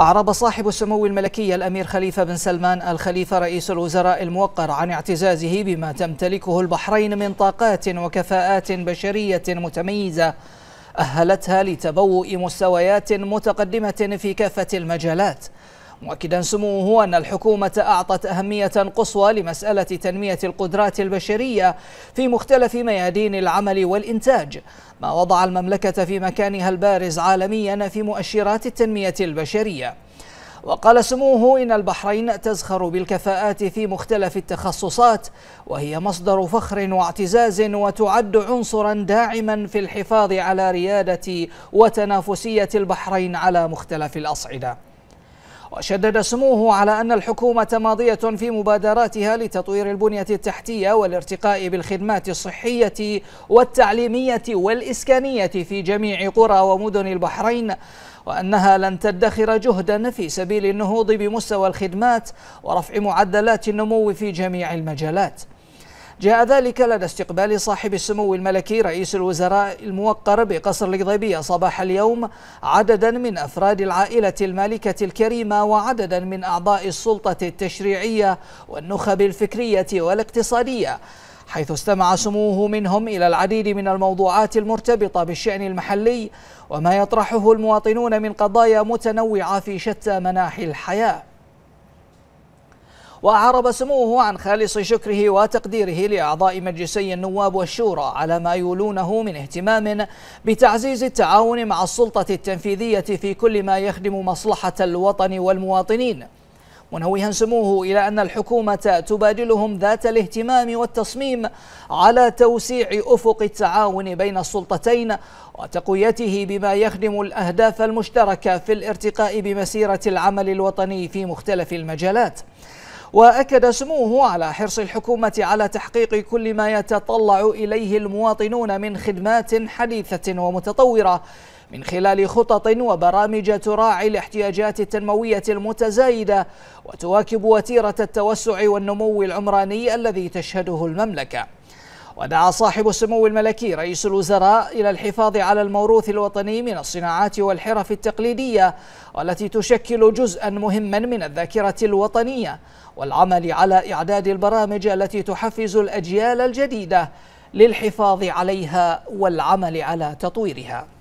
أعرب صاحب السمو الملكي الأمير خليفة بن سلمان الخليفة رئيس الوزراء الموقر عن اعتزازه بما تمتلكه البحرين من طاقات وكفاءات بشرية متميزة أهلتها لتبوء مستويات متقدمة في كافة المجالات مؤكدا سموه أن الحكومة أعطت أهمية قصوى لمسألة تنمية القدرات البشرية في مختلف ميادين العمل والإنتاج ما وضع المملكة في مكانها البارز عالميا في مؤشرات التنمية البشرية وقال سموه إن البحرين تزخر بالكفاءات في مختلف التخصصات وهي مصدر فخر واعتزاز وتعد عنصرا داعما في الحفاظ على ريادة وتنافسية البحرين على مختلف الأصعدة وشدد سموه على أن الحكومة ماضية في مبادراتها لتطوير البنية التحتية والارتقاء بالخدمات الصحية والتعليمية والإسكانية في جميع قرى ومدن البحرين وأنها لن تدخر جهدا في سبيل النهوض بمستوى الخدمات ورفع معدلات النمو في جميع المجالات جاء ذلك لدى استقبال صاحب السمو الملكي رئيس الوزراء الموقر بقصر القضيبية صباح اليوم عددا من أفراد العائلة المالكة الكريمة وعددا من أعضاء السلطة التشريعية والنخب الفكرية والاقتصادية حيث استمع سموه منهم إلى العديد من الموضوعات المرتبطة بالشأن المحلي وما يطرحه المواطنون من قضايا متنوعة في شتى مناحي الحياة وأعرب سموه عن خالص شكره وتقديره لأعضاء مجلسي النواب والشورى على ما يولونه من اهتمام بتعزيز التعاون مع السلطة التنفيذية في كل ما يخدم مصلحة الوطن والمواطنين منوها سموه إلى أن الحكومة تبادلهم ذات الاهتمام والتصميم على توسيع أفق التعاون بين السلطتين وتقويته بما يخدم الأهداف المشتركة في الارتقاء بمسيرة العمل الوطني في مختلف المجالات وأكد سموه على حرص الحكومة على تحقيق كل ما يتطلع إليه المواطنون من خدمات حديثة ومتطورة من خلال خطط وبرامج تراعي الاحتياجات التنموية المتزايدة وتواكب وتيرة التوسع والنمو العمراني الذي تشهده المملكة ودعا صاحب السمو الملكي رئيس الوزراء إلى الحفاظ على الموروث الوطني من الصناعات والحرف التقليدية والتي تشكل جزءا مهما من الذاكرة الوطنية والعمل على إعداد البرامج التي تحفز الأجيال الجديدة للحفاظ عليها والعمل على تطويرها